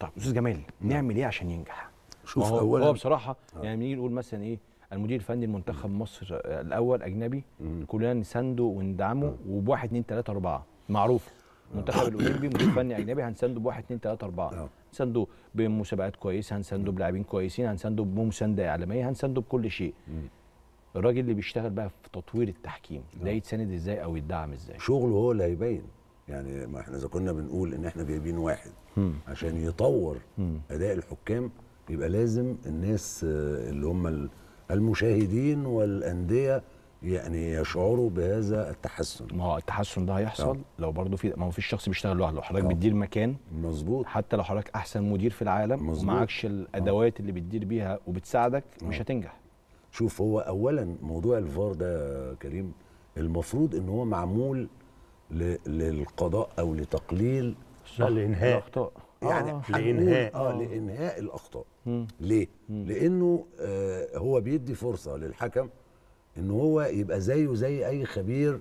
طب استاذ جمال نعم. نعمل ايه عشان ينجح؟ شوف هو اولا هو بصراحه آه. يعني بنيجي نقول مثلا ايه المدير الفني لمنتخب مصر آه، الاول اجنبي كلنا نسنده وندعمه وبواحد اثنين ثلاثه اربعه معروف المنتخب آه. الاولمبي مدير فني اجنبي هنسنده بواحد اثنين ثلاثه اربعه آه. هنسنده بمسابقات كويسه هنسنده بلاعبين كويسين هنسنده بمسانده اعلاميه هنسنده بكل شيء الراجل اللي بيشتغل بقى في تطوير التحكيم ده يتسند ازاي او يدعم ازاي شغله هو اللي هيبين يعني ما احنا اذا كنا بنقول ان احنا جايبين واحد م. عشان يطور م. اداء الحكام يبقى لازم الناس آه، اللي هم المشاهدين والانديه يعني يشعروا بهذا التحسن ما هو التحسن ده هيحصل طبعا. لو برضه في ما هو فيش شخص بيشتغل لوحده حضرتك بتدير مكان مظبوط حتى لو حضرتك احسن مدير في العالم مظبوط ومعكش الادوات اللي بتدير بيها وبتساعدك آه. مش هتنجح شوف هو اولا موضوع الفار ده كريم المفروض ان هو معمول للقضاء او لتقليل لانهاء الاخطاء يعني آه. لانهاء اه لانهاء الاخطاء مم. ليه مم. لانه آه هو بيدي فرصه للحكم ان هو يبقى زيه زي اي خبير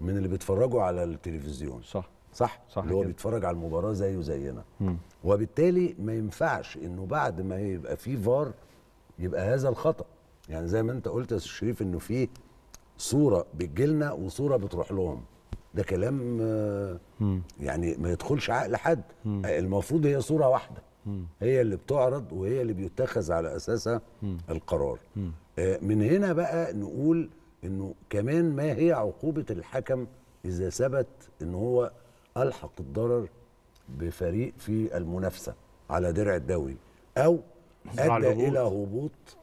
من اللي بيتفرجوا على التلفزيون صح صح, صح اللي هو كده. بيتفرج على المباراه زيه زينا وبالتالي ما ينفعش انه بعد ما يبقى في فار يبقى هذا الخطا يعني زي ما انت قلت يا شريف انه في صوره بتجيلنا وصوره بتروح لهم ده كلام يعني ما يدخلش عقل حد المفروض هي صوره واحده هي اللي بتعرض وهي اللي بيتخذ على اساسها القرار آه، من هنا بقى نقول انه كمان ما هي عقوبه الحكم اذا ثبت ان هو الحق الضرر بفريق في المنافسه على درع الدوري او ادى الى هبوط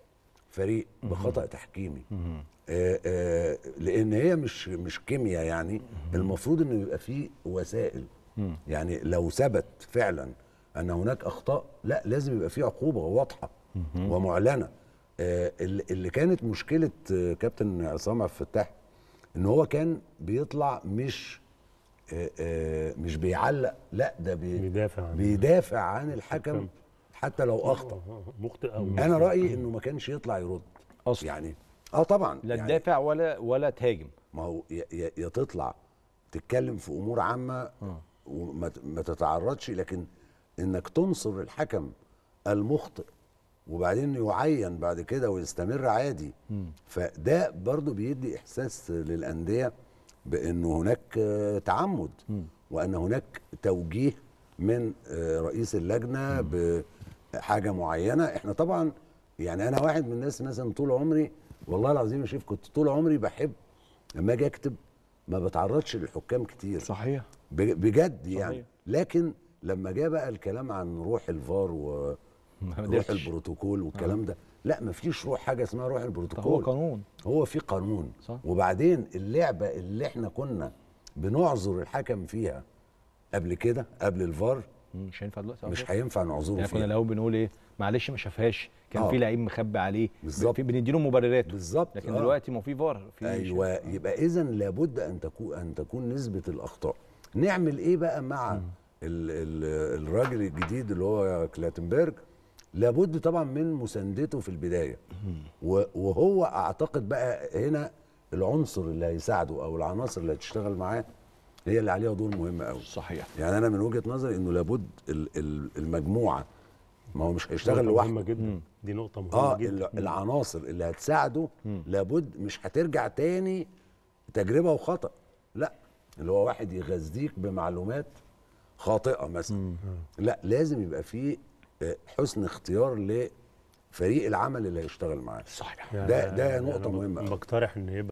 فريق بخطا تحكيمي آآ آآ آه، آه، لان هي مش مش كيمياء يعني المفروض انه يبقى فيه وسائل يعني لو ثبت فعلا ان هناك اخطاء لا لازم يبقى فيه عقوبه واضحه ومعلنه آه، اللي كانت مشكله كابتن عصام عبد الفتاح ان هو كان بيطلع مش مش بيعلق لا ده بي بيدافع عن بيدافع عن الحكم حتى لو اخطا مخطئ او انا رايي انه ما كانش يطلع يرد اصلا يعني اه طبعا لا يعني تدافع ولا ولا تهاجم ما هو يا تطلع تتكلم في امور عامه آه. وما تتعرضش لكن انك تنصر الحكم المخطئ وبعدين يعين بعد كده ويستمر عادي فده برضو بيدي احساس للانديه بان هناك تعمد وان هناك توجيه من آه، رئيس اللجنه ب حاجه معينه احنا طبعا يعني انا واحد من الناس مثلا طول عمري والله العظيم يا كنت طول عمري بحب لما اجي اكتب ما بتعرضش للحكام كتير صحيح بجد يعني صحيح. لكن لما جه بقى الكلام عن روح الفار و روح البروتوكول والكلام آه. ده لا ما فيش روح حاجه اسمها روح البروتوكول هو قانون هو في قانون صح. وبعدين اللعبه اللي احنا كنا بنعذر الحكم فيها قبل كده قبل الفار مش هينفع دلوقتي مش هينفع نعذره يعني كنا الاول بنقول ايه معلش ما شافهاش كان آه. في لعيب مخبي عليه بالظبط بنديله مبررات بالظبط لكن آه. دلوقتي ما في فار في ايوه آه. يبقى اذا لابد ان تكون ان تكون نسبه الاخطاء نعمل ايه بقى مع م. الراجل الجديد اللي هو كلاتنبرج لابد طبعا من مساندته في البدايه وهو اعتقد بقى هنا العنصر اللي هيساعده او العناصر اللي هتشتغل معاه هي اللي عليها دور مهم قوي صحيح يعني انا من وجهه نظري انه لابد المجموعه ما هو مش هيشتغل لوحده مهمه جدا دي نقطه مهمه آه جدا العناصر اللي هتساعده مم. لابد مش هترجع تاني تجربه وخطا لا اللي هو واحد يغذيك بمعلومات خاطئه مثلا مم. لا لازم يبقى فيه آه، حسن اختيار لفريق العمل اللي هيشتغل معاه صحيح ده يعني ده نقطه مهمه بقترح ان يبقى